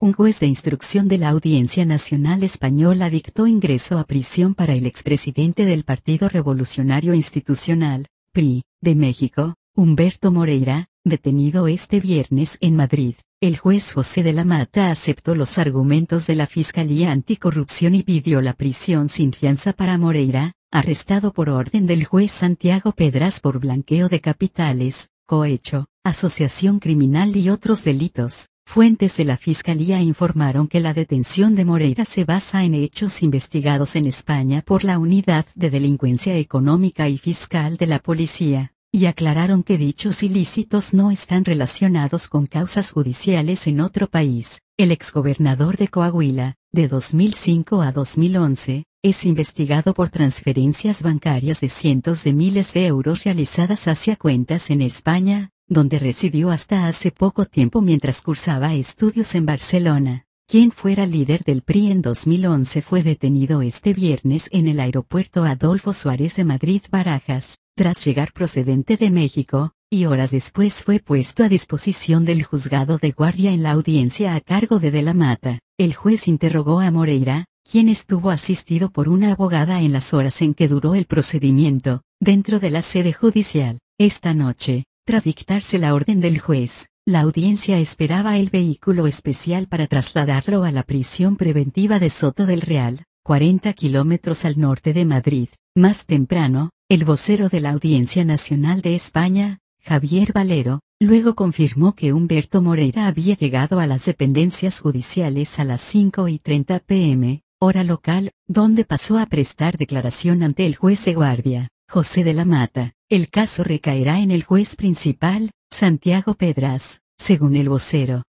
Un juez de instrucción de la Audiencia Nacional Española dictó ingreso a prisión para el expresidente del Partido Revolucionario Institucional, PRI, de México, Humberto Moreira, detenido este viernes en Madrid. El juez José de la Mata aceptó los argumentos de la Fiscalía Anticorrupción y pidió la prisión sin fianza para Moreira, arrestado por orden del juez Santiago Pedras por blanqueo de capitales, cohecho, asociación criminal y otros delitos. Fuentes de la Fiscalía informaron que la detención de Moreira se basa en hechos investigados en España por la Unidad de Delincuencia Económica y Fiscal de la Policía, y aclararon que dichos ilícitos no están relacionados con causas judiciales en otro país. El exgobernador de Coahuila, de 2005 a 2011, es investigado por transferencias bancarias de cientos de miles de euros realizadas hacia cuentas en España, donde residió hasta hace poco tiempo mientras cursaba estudios en Barcelona. Quien fuera líder del PRI en 2011 fue detenido este viernes en el aeropuerto Adolfo Suárez de Madrid Barajas, tras llegar procedente de México, y horas después fue puesto a disposición del juzgado de guardia en la audiencia a cargo de De la Mata. El juez interrogó a Moreira, quien estuvo asistido por una abogada en las horas en que duró el procedimiento, dentro de la sede judicial. Esta noche, tras dictarse la orden del juez, la audiencia esperaba el vehículo especial para trasladarlo a la prisión preventiva de Soto del Real, 40 kilómetros al norte de Madrid. Más temprano, el vocero de la Audiencia Nacional de España, Javier Valero, luego confirmó que Humberto Moreira había llegado a las dependencias judiciales a las 5 y 30 pm, hora local, donde pasó a prestar declaración ante el juez de guardia, José de la Mata. El caso recaerá en el juez principal, Santiago Pedras, según el vocero.